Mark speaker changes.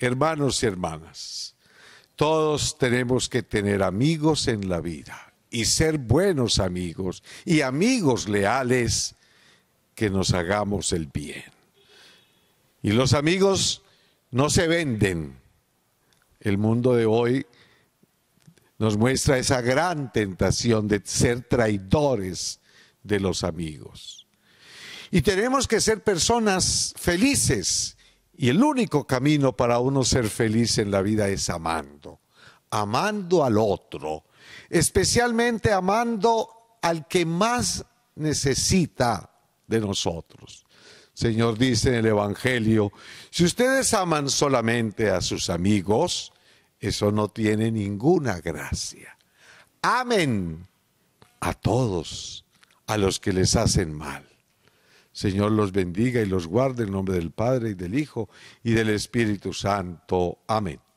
Speaker 1: Hermanos y hermanas, todos tenemos que tener amigos en la vida y ser buenos amigos y amigos leales que nos hagamos el bien. Y los amigos no se venden. El mundo de hoy nos muestra esa gran tentación de ser traidores de los amigos. Y tenemos que ser personas felices y el único camino para uno ser feliz en la vida es amando, amando al otro, especialmente amando al que más necesita de nosotros. Señor dice en el Evangelio, si ustedes aman solamente a sus amigos, eso no tiene ninguna gracia. Amen a todos, a los que les hacen mal. Señor los bendiga y los guarde en nombre del Padre y del Hijo y del Espíritu Santo. Amén.